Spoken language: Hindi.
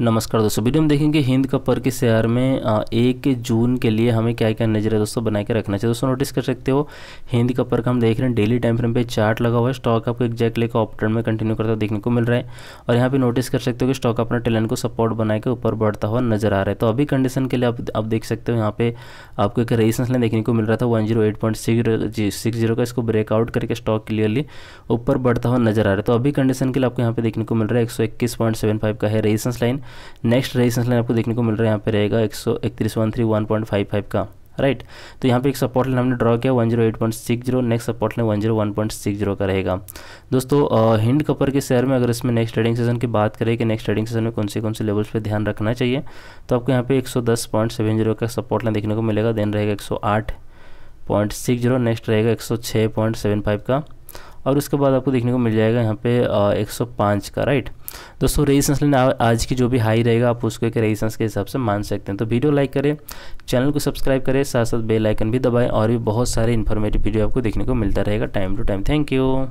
नमस्कार दोस्तों वीडियो में देखेंगे हिंद कपर के शेयर में एक जून के लिए हमें क्या क्या नजर है दोस्तों बना के रखना चाहिए दोस्तों नोटिस कर सकते हो हिंद का हम देख रहे हैं डेली टाइम फ्रेम पे चार्ट लगा हुआ है स्टॉक आपको एक्जैक्टली लेकर ऑप्टन में कंटिन्यू करता हुआ देखने को मिल रहा है और यहाँ पर नोटिस कर सकते हो कि स्टॉक अपना टेलन को सपोर्ट बना के ऊपर बढ़ता हुआ नजर आ रहा है तो अभी कंडीशन के लिए आप, आप देख सकते हो यहाँ पे आपको एक रेजिस्टेंस लाइन देखने को मिल रहा था वन का इसको ब्रेकआउट करके स्टॉक क्लियरली ऊपर बढ़ता हुआ नजर आ रहा है तो अभी कंडीशन के लिए आपको यहाँ पे देखने को मिल रहा है एक का है resistance line next resistance line आपको देखने को मिल रहा है यहाँ पे रहेगा एक सौ इकतीस one three one point five five का राइट तो यहाँ पे एक सपोर्ट लाइन हमने ड्रॉ किया one zero eight point six zero next support line one zero one point six zero का रहेगा दोस्तों हिंड कपर के शेयर में अगर इसमें नेक्स्ट ट्रेडिंग सेशन की बात करें कि नेक्स्ट ट्रेडिंग सेशन में कौन से कौन से लेवल्स पे ध्यान रखना चाहिए तो आपको यहाँ पे एक सौ दस पॉइंट सेवन जीरो का सपोर्ट लाइन देखने को मिलेगा देन रहेगा एक सौ आठ पॉइंट सिक्स जीरो नेक्स्ट रहेगा एक सौ छः पॉइंट सेवन फाइव का और उसके बाद आपको देखने को मिल जाएगा यहाँ पे एक सौ पाँच का राइट दोस्तों रेजिस्टेंस लेना आज की जो भी हाई रहेगा आप उसको एक रेजिस्टेंस के हिसाब से मान सकते हैं तो वीडियो लाइक करें चैनल को सब्सक्राइब करें साथ साथ बेल आइकन भी दबाएं और भी बहुत सारे इन्फॉर्मेटिव वीडियो आपको देखने को मिलता रहेगा time to time thank you